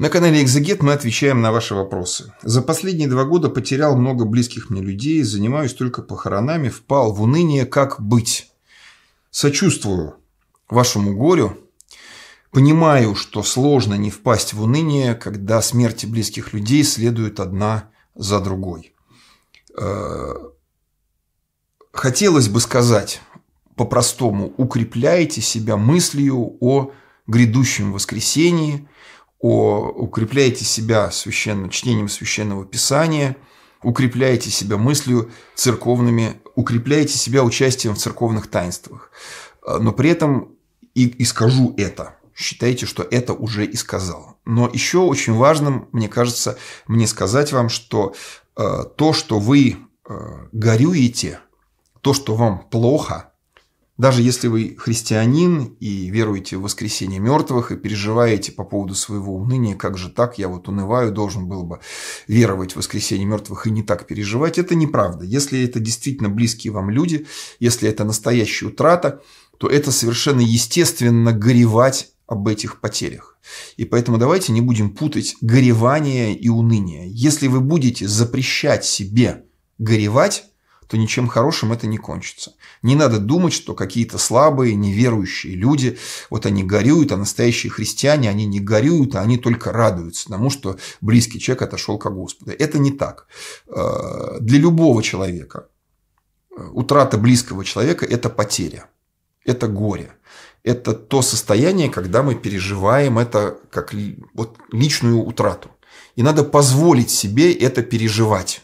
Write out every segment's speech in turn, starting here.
На канале «Экзегет» мы отвечаем на ваши вопросы. За последние два года потерял много близких мне людей, занимаюсь только похоронами, впал в уныние «Как быть?». Сочувствую вашему горю, понимаю, что сложно не впасть в уныние, когда смерти близких людей следуют одна за другой. Э, хотелось бы сказать по-простому, укрепляйте себя мыслью о грядущем воскресении – о укрепляйте себя священным, чтением священного писания, укрепляйте себя мыслью церковными, укрепляйте себя участием в церковных таинствах. А, но при этом и, и скажу это. Считайте, что это уже и сказал. Но еще очень важным, мне кажется, мне сказать вам, что э, то, что вы э, горюете, то, что вам плохо – даже если вы христианин и веруете в воскресение мертвых и переживаете по поводу своего уныния, как же так, я вот унываю, должен был бы веровать в воскресение мертвых и не так переживать, это неправда. Если это действительно близкие вам люди, если это настоящая утрата, то это совершенно естественно горевать об этих потерях. И поэтому давайте не будем путать горевание и уныние. Если вы будете запрещать себе горевать, то ничем хорошим это не кончится. Не надо думать, что какие-то слабые, неверующие люди, вот они горюют, а настоящие христиане, они не горюют, а они только радуются тому, что близкий человек отошел к Господу. Это не так. Э, для любого человека э, утрата близкого человека – это потеря, это горе. Это то состояние, когда мы переживаем это как вот личную утрату. И надо позволить себе это переживать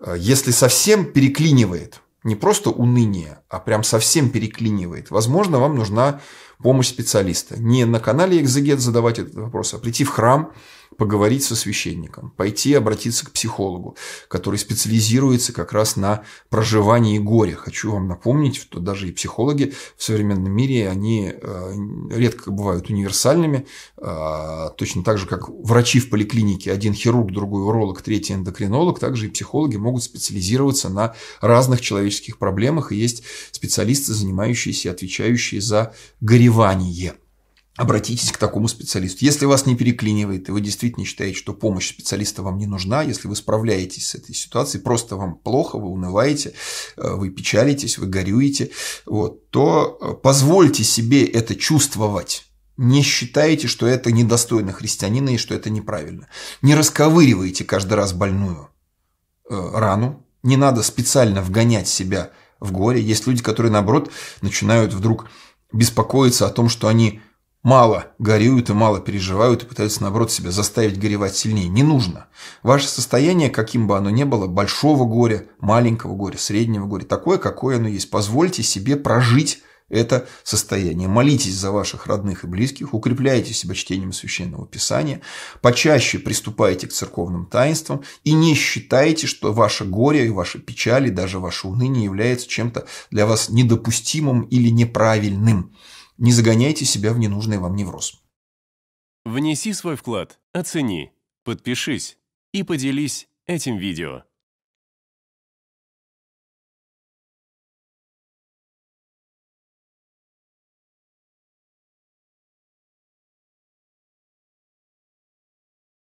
Э, если совсем переклинивает, не просто уныние, а прям совсем переклинивает, возможно, вам нужна помощь специалиста. Не на канале «Экзегет» задавать этот вопрос, а прийти в храм, поговорить со священником, пойти обратиться к психологу, который специализируется как раз на проживании горя. Хочу вам напомнить, что даже и психологи в современном мире, они э, редко бывают универсальными, э, точно так же, как врачи в поликлинике, один хирург, другой уролог, третий эндокринолог, также и психологи могут специализироваться на разных человеческих проблемах, и есть специалисты, занимающиеся и отвечающие за горевание переклинивание. Обратитесь к такому специалисту. Если вас не переклинивает, и вы действительно считаете, что помощь специалиста вам не нужна, если вы справляетесь с этой ситуацией, просто вам плохо, вы унываете, э, вы печалитесь, вы горюете, вот, то э, позвольте себе это чувствовать не считайте, что это недостойно христианина и что это неправильно. Не расковыривайте каждый раз больную э, рану, не надо специально вгонять себя в горе. Есть люди, которые, наоборот, начинают вдруг беспокоиться о том, что они мало горюют и мало переживают и пытаются, наоборот, себя заставить горевать сильнее. Не нужно. Ваше состояние, каким бы оно ни было, большого горя, маленького горя, среднего горя, такое, какое оно есть. Позвольте себе прожить это состояние. Молитесь за ваших родных и близких, укрепляйте себя чтением Священного Писания, почаще приступайте к церковным таинствам и не считайте, что ваше горе и ваши печали, даже ваше уныние является чем-то для вас недопустимым или неправильным. Не загоняйте себя в ненужный вам невроз. Внеси свой вклад, оцени, подпишись и поделись этим видео.